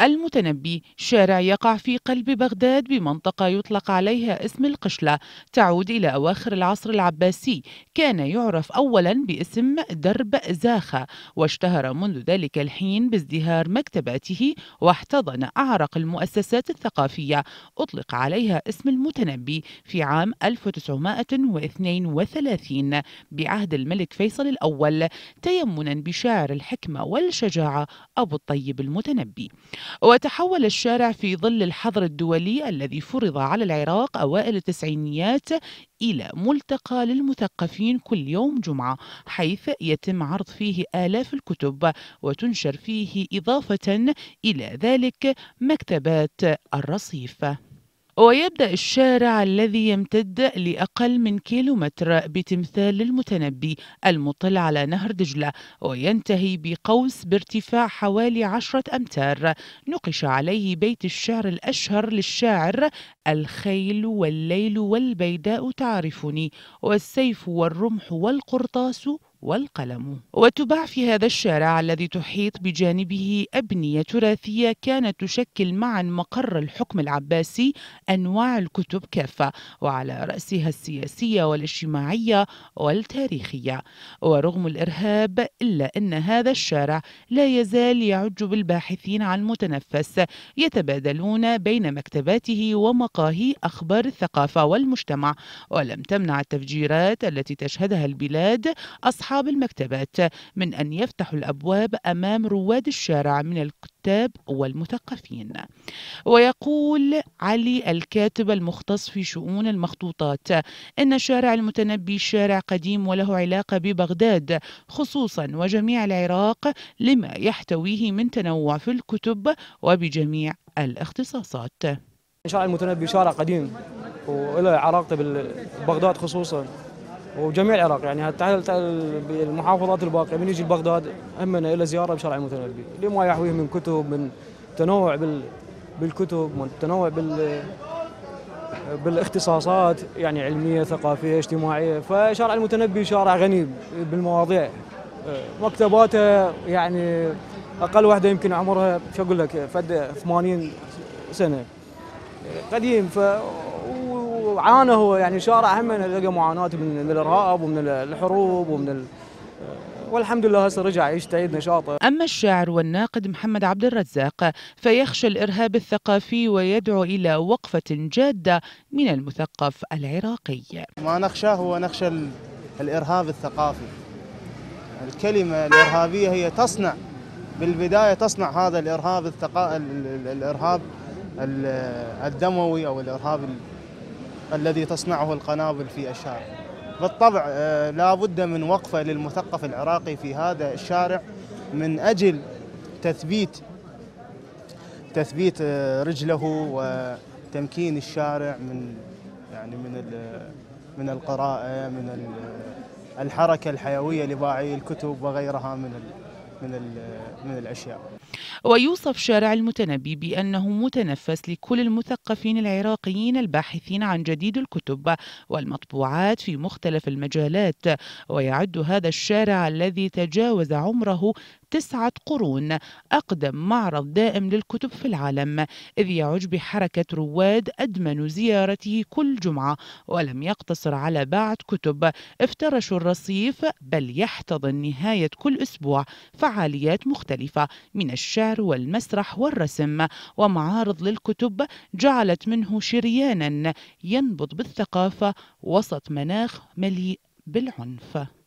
المتنبي شارع يقع في قلب بغداد بمنطقة يطلق عليها اسم القشلة تعود إلى أواخر العصر العباسي كان يعرف أولا باسم درب زاخة واشتهر منذ ذلك الحين بازدهار مكتباته واحتضن أعرق المؤسسات الثقافية أطلق عليها اسم المتنبي في عام 1932 بعهد الملك فيصل الأول تيمنا بشاعر الحكمة والشجاعة أبو الطيب المتنبي وتحول الشارع في ظل الحظر الدولي الذي فرض على العراق أوائل التسعينيات إلى ملتقى للمثقفين كل يوم جمعة حيث يتم عرض فيه آلاف الكتب وتنشر فيه إضافة إلى ذلك مكتبات الرصيف ويبدأ الشارع الذي يمتد لأقل من كيلومتر بتمثال المتنبي المطل على نهر دجلة وينتهي بقوس بارتفاع حوالي عشرة أمتار نقش عليه بيت الشعر الأشهر للشاعر الخيل والليل والبيداء تعرفني والسيف والرمح والقرطاس والقلم وتباع في هذا الشارع الذي تحيط بجانبه أبنية تراثية كانت تشكل معا مقر الحكم العباسي أنواع الكتب كافة وعلى رأسها السياسية والاجتماعية والتاريخية ورغم الإرهاب إلا أن هذا الشارع لا يزال يعج بالباحثين عن متنفس يتبادلون بين مكتباته ومقاهي أخبار الثقافة والمجتمع ولم تمنع التفجيرات التي تشهدها البلاد أصحاب أصحاب المكتبات من أن يفتحوا الأبواب أمام رواد الشارع من الكتاب والمثقفين ويقول علي الكاتب المختص في شؤون المخطوطات إن شارع المتنبي شارع قديم وله علاقة ببغداد خصوصا وجميع العراق لما يحتويه من تنوع في الكتب وبجميع الاختصاصات شارع المتنبي شارع قديم وله علاقة ببغداد خصوصا وجميع العراق يعني حتى المحافظات الباقيه من يجي لبغداد همنا الى زياره بشارع المتنبي لما يحويه من كتب من تنوع بال بالكتب من تنوع بال بالاختصاصات يعني علميه ثقافيه اجتماعيه فشارع المتنبي شارع غني بالمواضيع مكتباته يعني اقل واحده يمكن عمرها شو اقول لك فد 80 سنه قديم ف وعانى هو يعني شارع هم لقى معاناه من الارهاب ومن الحروب ومن ال... والحمد لله هسه رجع يجتهد نشاطه أما الشاعر والناقد محمد عبد الرزاق فيخشى الإرهاب الثقافي ويدعو إلى وقفة جادة من المثقف العراقي ما نخشاه هو نخشى الإرهاب الثقافي الكلمة الإرهابية هي تصنع بالبداية تصنع هذا الإرهاب الثقافي الإرهاب الدموي أو الإرهاب الذي تصنعه القنابل في الشارع بالطبع آه، لا بد من وقفة للمثقف العراقي في هذا الشارع من أجل تثبيت تثبيت آه، رجله وتمكين الشارع من يعني من من القراءة من الحركة الحيوية لباعي الكتب وغيرها من من من الاشياء. ويوصف شارع المتنبي بانه متنفس لكل المثقفين العراقيين الباحثين عن جديد الكتب والمطبوعات في مختلف المجالات ويعد هذا الشارع الذي تجاوز عمره تسعة قرون أقدم معرض دائم للكتب في العالم إذ يعج بحركة رواد أدمن زيارته كل جمعة ولم يقتصر على باعة كتب افترشوا الرصيف بل يحتضن نهاية كل أسبوع فعلا فعاليات مختلفة من الشعر والمسرح والرسم ومعارض للكتب جعلت منه شريانا ينبض بالثقافة وسط مناخ مليء بالعنف